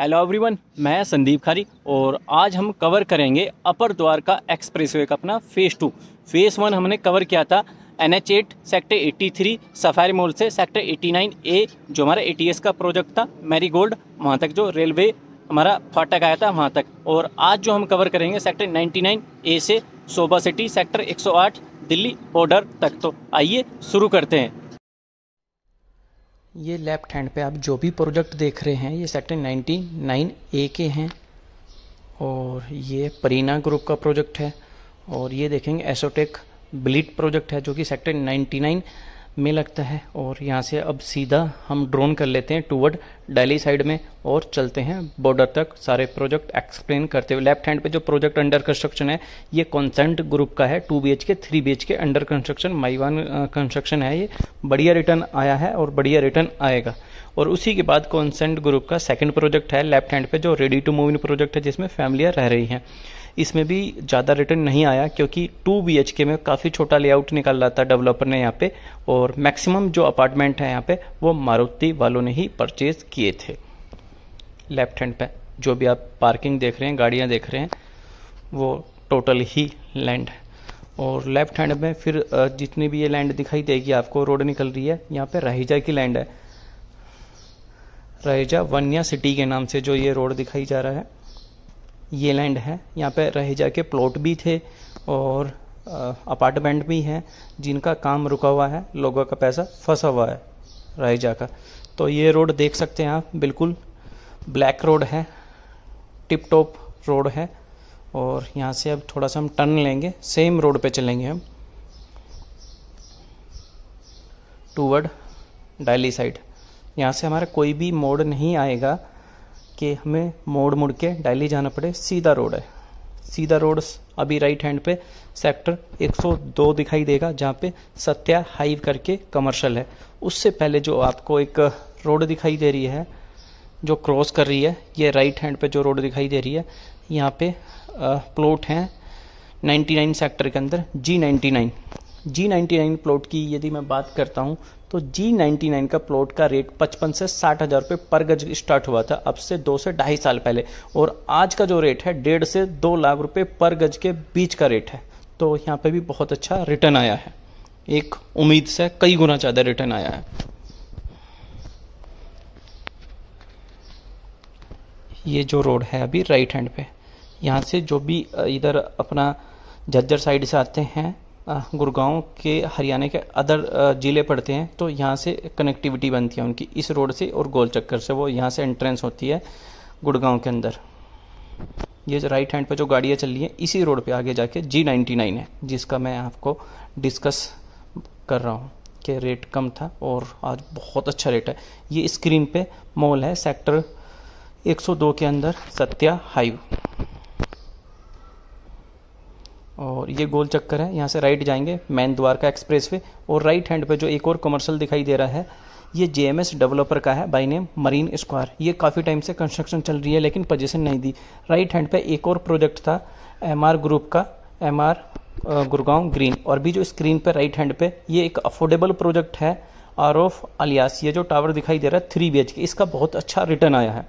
hello everyone मैं संदीप खारी और आज हम कवर करेंगे अपर द्वार का एक्सप्रेसवे का अपना फ़ेज़ टू फ़ेज़ वन हमने कवर किया था N H eight sector eighty three safari mall से सेक्टर एट्टी नाइन ए जो हमारा ए टी एस का प्रोजेक्ट था मैरी गोल्ड वहाँ तक जो रेलवे हमारा फाटक आया था वहाँ तक और आज जो हम कवर करेंगे सेक्टर नाइन्टी नाइन ए से शोभा सिटी सेक्टर एक सौ आठ दिल्ली बॉर्डर तक तो आइए शुरू करते हैं ये लेफ्ट हैंड पे आप जो भी प्रोजेक्ट देख रहे हैं ये सेक्टर 99 ए के हैं और ये परीना ग्रुप का प्रोजेक्ट है और ये देखेंगे एसोटेक ब्लिट प्रोजेक्ट है जो कि सेक्टर 99 में लगता है और यहाँ से अब सीधा हम ड्रोन कर लेते हैं टूवर्ड डेली साइड में और चलते हैं बॉर्डर तक सारे प्रोजेक्ट एक्सप्लेन करते हुए लेफ्ट हैंड पे जो प्रोजेक्ट अंडर कंस्ट्रक्शन है ये कॉन्सेंट ग्रुप का है two B H K three B H K under construction Mivan construction है ये बढ़िया रिटर्न आया है और बढ़िया रिटर्न आएगा और उसी के बाद कॉन्सेंट ग्रुप का सेकेंड प्रोजेक्ट है लेफ्ट हैंड पे जो ready to move in project है जिसमें फैमिलियाँ रह रही हैं इसमें भी ज़्यादा रिटर्न नहीं आया क्योंकि टू बी एच के में काफ़ी छोटा लेआउट रहा था डेवलपर ने यहाँ पे और मैक्सिमम जो अपार्टमेंट है यहाँ पे वो मारुति वालों ने ही परचेज किए थे लेफ्ट हैंड पे जो भी आप पार्किंग देख रहे हैं गाड़ियाँ देख रहे हैं वो टोटल ही लैंड है और लेफ्ट हैंड में फिर जितनी भी ये लैंड दिखाई देगी आपको रोड निकल रही है यहाँ पे रहीजा की लैंड है रहेजा वन्या सिटी के नाम से जो ये रोड दिखाई जा रहा है ये लैंड है यहाँ पे रहेजा के प्लॉट भी थे और अपार्टमेंट भी हैं जिनका काम रुका हुआ है लोगों का पैसा फंसा हुआ है रहेजा का तो ये रोड देख सकते हैं आप बिल्कुल ब्लैक रोड है टिप टॉप रोड है और यहाँ से अब थोड़ा सा हम टर्न लेंगे सेम रोड पे चलेंगे हम टूवर्ड डेली साइड यहाँ से हमारा कोई भी मोड़ नहीं आएगा कि हमें मोड़ मुड़ के डेली जाना पड़े सीधा रोड है सीधा रोड अभी राइट हैंड पे सेक्टर 102 दिखाई देगा जहाँ पे सत्या हाइव करके कमर्शल है उससे पहले जो आपको एक रोड दिखाई दे रही है जो क्रॉस कर रही है ये राइट हैंड पे जो रोड दिखाई दे रही है यहाँ पे प्लॉट हैं 99 सेक्टर के अंदर जी 99 जी 99 प्लॉट की यदि मैं बात करता हूँ तो G99 का प्लॉट का रेट पचपन से साठ हज़ार रुपये पर गज स्टार्ट हुआ था अब से दो से ढाई साल पहले और आज का जो रेट है डेढ़ से दो लाख रुपये पर गज के बीच का रेट है तो यहाँ पे भी बहुत अच्छा रिटर्न आया है एक उम्मीद से कई गुना ज़्यादा रिटर्न आया है ये जो रोड है अभी राइट हैंड पे यहाँ से जो भी इधर अपना झज्जर साइड से आते हैं गुड़गांव के हरियाणा के अदर ज़िले पड़ते हैं तो यहाँ से कनेक्टिविटी बनती है उनकी इस रोड से और गोल चक्कर से वो यहाँ से एंट्रेंस होती है गुड़गांव के अंदर ये जो राइट हैंड पर जो गाड़ियाँ चल रही हैं इसी रोड पे आगे जाके जी नाइन्टी नाइन है जिसका मैं आपको डिस्कस कर रहा हूँ कि रेट कम था और आज बहुत अच्छा रेट है ये स्क्रीन पे मॉल है सेक्टर 102 के अंदर सत्या हाईवे और ये गोल चक्कर है यहाँ से राइट जाएंगे मैन द्वारका एक्सप्रेस वे और राइट हैंड पे जो एक और कमर्शियल दिखाई दे रहा है ये जे डेवलपर का है बाई नेम मरीन स्क्वायर ये काफ़ी टाइम से कंस्ट्रक्शन चल रही है लेकिन पोजिशन नहीं दी राइट हैंड पे एक और प्रोजेक्ट था एम ग्रुप का एम आर गुरगांव ग्रीन और भी जो स्क्रीन पे राइट हैंड पे ये एक अफोर्डेबल प्रोजेक्ट है आर ऑफ अलियास ये जो टावर दिखाई दे रहा है थ्री बी इसका बहुत अच्छा रिटर्न आया है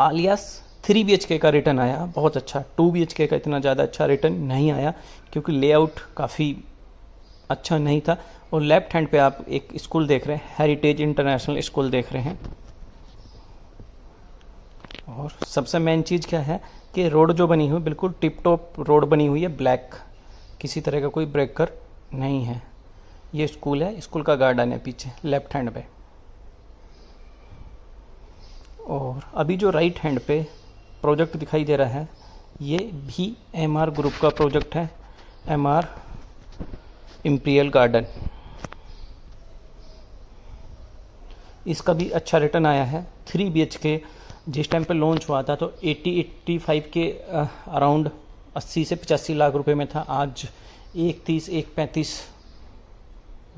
आलियास थ्री बी का रिटर्न आया बहुत अच्छा टू बी का इतना ज़्यादा अच्छा रिटर्न नहीं आया क्योंकि लेआउट काफ़ी अच्छा नहीं था और लेफ्ट हैंड पे आप एक स्कूल देख रहे हैं हेरिटेज इंटरनेशनल स्कूल देख रहे हैं और सबसे मेन चीज़ क्या है कि रोड जो बनी हुई बिल्कुल टिप टॉप रोड बनी हुई है ब्लैक किसी तरह का कोई ब्रेकर नहीं है ये स्कूल है स्कूल का गार्डन है पीछे लेफ्ट हैंड पे और अभी जो राइट हैंड पे प्रोजेक्ट दिखाई दे रहा है ये भी एम आर ग्रुप का प्रोजेक्ट है एम आर इम्पीरियल गार्डन इसका भी अच्छा रिटर्न आया है थ्री बी एच के जिस टाइम पे लॉन्च हुआ था तो 80 फाइव के अराउंड 80 से पचासी लाख रुपए में था आज एक तीस एक पैंतीस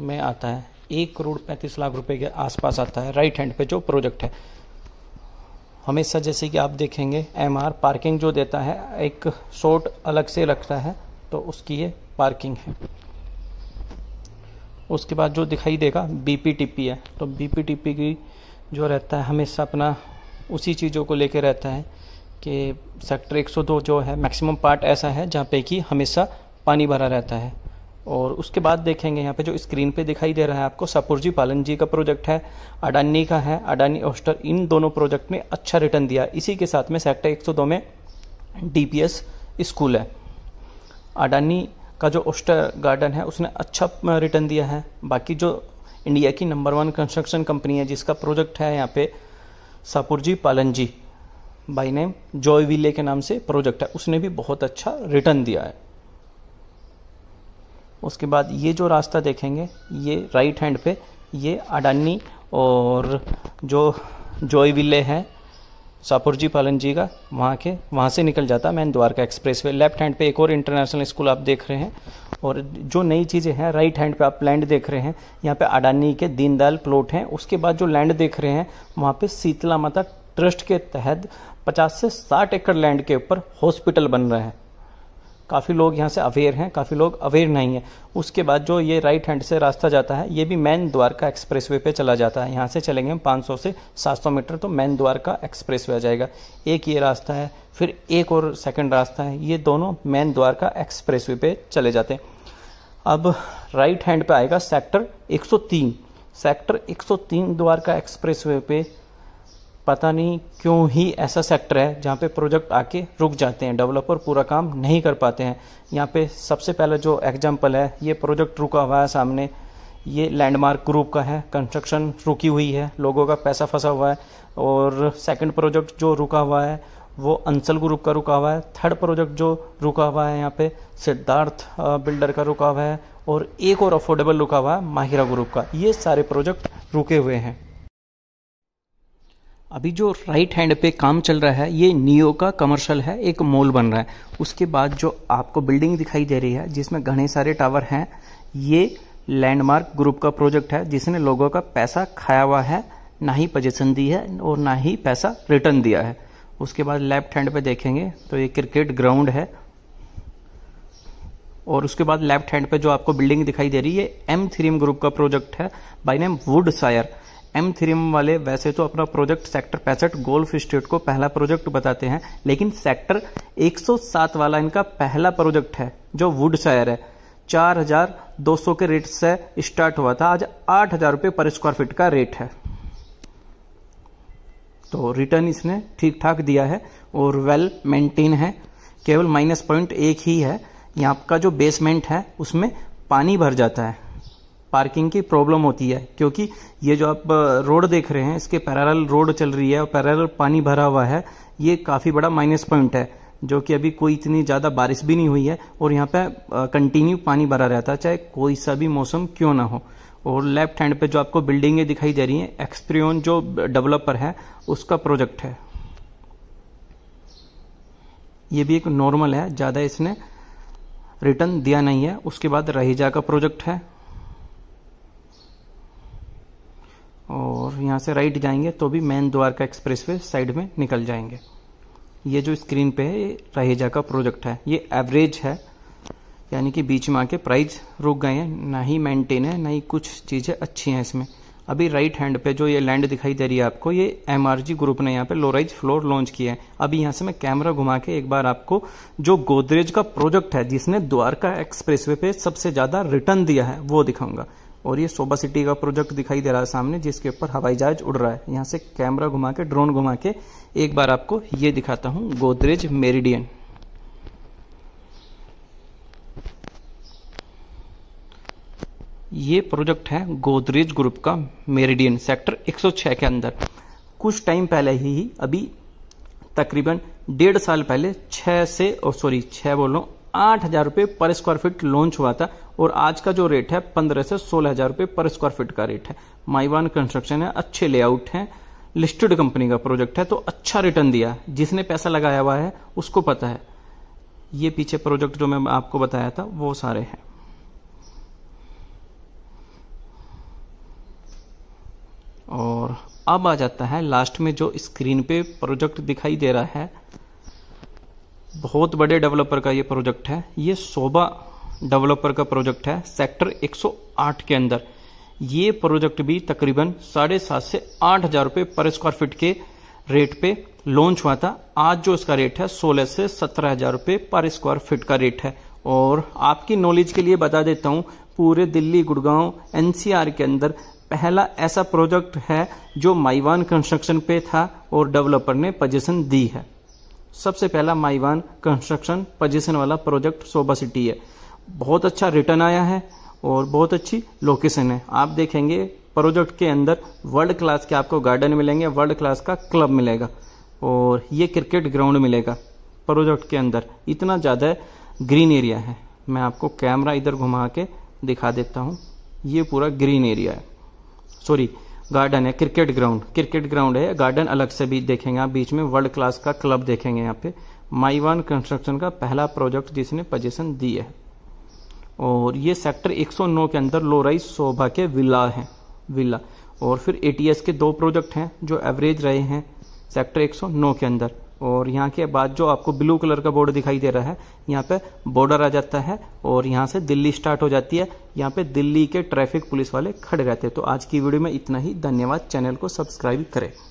में आता है एक करोड़ पैंतीस लाख रुपए के आसपास आता है राइट हैंड पे जो प्रोजेक्ट है हमेशा जैसे कि आप देखेंगे एम पार्किंग जो देता है एक शॉर्ट अलग से रखता है तो उसकी ये पार्किंग है उसके बाद जो दिखाई देगा बी पी है तो बी पी की जो रहता है हमेशा अपना उसी चीज़ों को लेकर रहता है कि सेक्टर 102 जो है मैक्सिमम पार्ट ऐसा है जहाँ पे कि हमेशा पानी भरा रहता है और उसके बाद देखेंगे यहाँ पे जो स्क्रीन पे दिखाई दे रहा है आपको सापुरजी पालन जी का प्रोजेक्ट है अडानी का है अडानी ओस्टर इन दोनों प्रोजेक्ट ने अच्छा रिटर्न दिया इसी के साथ में सेक्टर 102 में डीपीएस स्कूल है अडानी का जो ओस्टर गार्डन है उसने अच्छा रिटर्न दिया है बाकी जो इंडिया की नंबर वन कंस्ट्रक्शन कंपनी है जिसका प्रोजेक्ट है यहाँ पे Shapoorji Pallonji by name Joyville के नाम से प्रोजेक्ट है उसने भी बहुत अच्छा रिटर्न दिया है उसके बाद ये जो रास्ता देखेंगे ये राइट हैंड पे ये अडानी और जो जॉय विले हैं सापुरजी पालन जी का वहाँ के वहाँ से निकल जाता main Dwarka expressway left hand पे एक और इंटरनेशनल स्कूल आप देख रहे हैं और जो नई चीज़ें हैं राइट हैंड पे आप लैंड देख रहे हैं यहाँ पे अडानी के दीनदयाल प्लॉट हैं उसके बाद जो लैंड देख रहे हैं वहाँ पे शीतला माता ट्रस्ट के तहत 50 से 60 एकड़ लैंड के ऊपर हॉस्पिटल बन रहे हैं काफ़ी लोग यहाँ से अवेयर हैं काफ़ी लोग अवेयर नहीं है उसके बाद जो ये राइट हैंड से रास्ता जाता है ये भी मैन द्वारका एक्सप्रेस वे पर चला जाता है यहाँ से चलेंगे हम 500 से 700 मीटर तो मैन द्वारका एक्सप्रेस वे आ जाएगा एक ये रास्ता है फिर एक और सेकंड रास्ता है ये दोनों मैन द्वारका एक्सप्रेस वे पे चले जाते हैं अब राइट हैंड पे आएगा sector 103 sector 103 Dwarka expressway पे पता नहीं क्यों ही ऐसा सेक्टर है जहाँ पे प्रोजेक्ट आके रुक जाते हैं डेवलपर पूरा काम नहीं कर पाते हैं यहाँ पे सबसे पहला जो एग्जाम्पल है ये प्रोजेक्ट रुका हुआ है सामने ये लैंडमार्क ग्रुप का है कंस्ट्रक्शन रुकी हुई है लोगों का पैसा फंसा हुआ है और सेकंड प्रोजेक्ट जो रुका हुआ है वो अंसल ग्रुप का रुका हुआ है थर्ड प्रोजेक्ट जो रुका हुआ है यहाँ पे सिद्धार्थ बिल्डर का रुका हुआ है और एक और अफोर्डेबल रुका हुआ है माहिरा ग्रुप का ये सारे प्रोजेक्ट रुके हुए हैं अभी जो राइट हैंड पे काम चल रहा है ये नियो का कमर्शियल है एक मॉल बन रहा है उसके बाद जो आपको बिल्डिंग दिखाई दे रही है जिसमें घने सारे टावर हैं ये लैंडमार्क ग्रुप का प्रोजेक्ट है जिसने लोगों का पैसा खाया हुआ है ना ही पजेशन दी है और ना ही पैसा रिटर्न दिया है उसके बाद लेफ्ट हैंड पे देखेंगे तो ये क्रिकेट ग्राउंड है और उसके बाद लेफ्ट हैंड पे जो आपको बिल्डिंग दिखाई दे रही है एम थ्रीम ग्रुप का प्रोजेक्ट है by name Woodshire M three M वाले वैसे तो अपना प्रोजेक्ट सेक्टर पैंसठ गोल्फ स्टेट को पहला प्रोजेक्ट बताते हैं लेकिन सेक्टर 107 वाला इनका पहला प्रोजेक्ट है जो वुड शायर है 4,200 के रेट से स्टार्ट हुआ था आज आठ हजार रुपये पर स्क्वायर फीट का रेट है तो रिटर्न इसने ठीक ठाक दिया है और वेल मेंटेन है केवल माइनस पॉइंट एक ही है यहाँ का जो बेसमेंट है उसमें पानी भर जाता है पार्किंग की प्रॉब्लम होती है क्योंकि ये जो आप रोड देख रहे हैं इसके पैरल रोड चल रही है और पैरल पानी भरा हुआ है ये काफ़ी बड़ा माइनस पॉइंट है जो कि अभी कोई इतनी ज़्यादा बारिश भी नहीं हुई है और यहाँ पे कंटिन्यू पानी भरा रहता है चाहे कोई सा भी मौसम क्यों ना हो और लेफ्ट हैंड पे जो आपको बिल्डिंगें दिखाई दे रही हैं एक्सप्रियोन जो डेवलपर है उसका प्रोजेक्ट है ये भी एक नॉर्मल है ज़्यादा इसने रिटर्न दिया नहीं है उसके बाद रहीजा का प्रोजेक्ट है और यहाँ से राइट जाएंगे तो भी मेन द्वारका वे साइड में निकल जाएंगे ये जो स्क्रीन पे है ये रहेजा का प्रोजेक्ट है ये एवरेज है यानी कि बीच में आके प्राइस रुक गए हैं ना ही मेंटेन है ना ही कुछ चीज़ें अच्छी हैं इसमें अभी राइट हैंड पे जो ये लैंड दिखाई दे रही है आपको ये एम ग्रुप ने यहाँ पे लोराइज फ्लोर लॉन्च किया है अभी यहाँ से मैं कैमरा घुमा के एक बार आपको जो गोदरेज का प्रोजेक्ट है जिसने द्वारका एक्सप्रेस पे सबसे ज़्यादा रिटर्न दिया है वो दिखाऊंगा और ये सोबा सिटी का प्रोजेक्ट दिखाई दे रहा है सामने जिसके ऊपर हवाई जहाज उड़ रहा है यहाँ से कैमरा घुमा के ड्रोन घुमा के एक बार आपको ये दिखाता हूँ गोदरेज मेरिडियन ये प्रोजेक्ट है गोदरेज ग्रुप का मेरिडियन सेक्टर 106 के अंदर कुछ टाइम पहले ही अभी तकरीबन डेढ़ साल पहले छह से और सॉरी छह बोलो आठ हजार रुपए पर स्क्वायर फीट लॉन्च हुआ था और आज का जो रेट है पंद्रह से सोलह हजार रुपए पर स्क्वायर फीट का रेट है माइवान कंस्ट्रक्शन है अच्छे लेआउट है लिस्टेड कंपनी का प्रोजेक्ट है तो अच्छा रिटर्न दिया जिसने पैसा लगाया हुआ है उसको पता है ये पीछे प्रोजेक्ट जो मैं आपको बताया था वो सारे हैं और अब आ जाता है लास्ट में जो स्क्रीन पे प्रोजेक्ट दिखाई दे रहा है बहुत बड़े डेवलपर का ये प्रोजेक्ट है ये सोबा डेवलपर का प्रोजेक्ट है सेक्टर 108 के अंदर ये प्रोजेक्ट भी तकरीबन साढ़े सात से आठ हजार रुपये पर स्क्वायर फीट के रेट पे लॉन्च हुआ था आज जो इसका रेट है सोलह से सत्रह हजार रुपये पर स्क्वायर फीट का रेट है और आपकी नॉलेज के लिए बता देता हूँ पूरे दिल्ली गुड़गांव एनसीआर के अंदर पहला ऐसा प्रोजेक्ट है जो माइवान कंस्ट्रक्शन पे था और डेवलपर ने पजेशन दी है सबसे पहला माईवान कंस्ट्रक्शन पोजिशन वाला प्रोजेक्ट सोबा सिटी है बहुत अच्छा रिटर्न आया है और बहुत अच्छी लोकेशन है आप देखेंगे प्रोजेक्ट के अंदर वर्ल्ड क्लास के आपको गार्डन मिलेंगे वर्ल्ड क्लास का क्लब मिलेगा और ये क्रिकेट ग्राउंड मिलेगा प्रोजेक्ट के अंदर इतना ज़्यादा ग्रीन एरिया है मैं आपको कैमरा इधर घुमा के दिखा देता हूँ ये पूरा ग्रीन एरिया है सॉरी गार्डन है क्रिकेट ग्राउंड क्रिकेट ग्राउंड है गार्डन अलग से भी देखेंगे आप बीच में वर्ल्ड क्लास का क्लब देखेंगे यहाँ पे माईवान कंस्ट्रक्शन का पहला प्रोजेक्ट जिसने पजेशन दी है और ये सेक्टर 109 के अंदर लोराई शोभा के विला है विला और फिर एटीएस के दो प्रोजेक्ट हैं जो एवरेज रहे हैं सेक्टर 109 के अंदर और यहाँ के बाद जो आपको ब्लू कलर का बोर्ड दिखाई दे रहा है यहाँ पे बॉर्डर आ जाता है और यहाँ से दिल्ली स्टार्ट हो जाती है यहाँ पे दिल्ली के ट्रैफिक पुलिस वाले खड़े रहते हैं तो आज की वीडियो में इतना ही धन्यवाद चैनल को सब्सक्राइब करें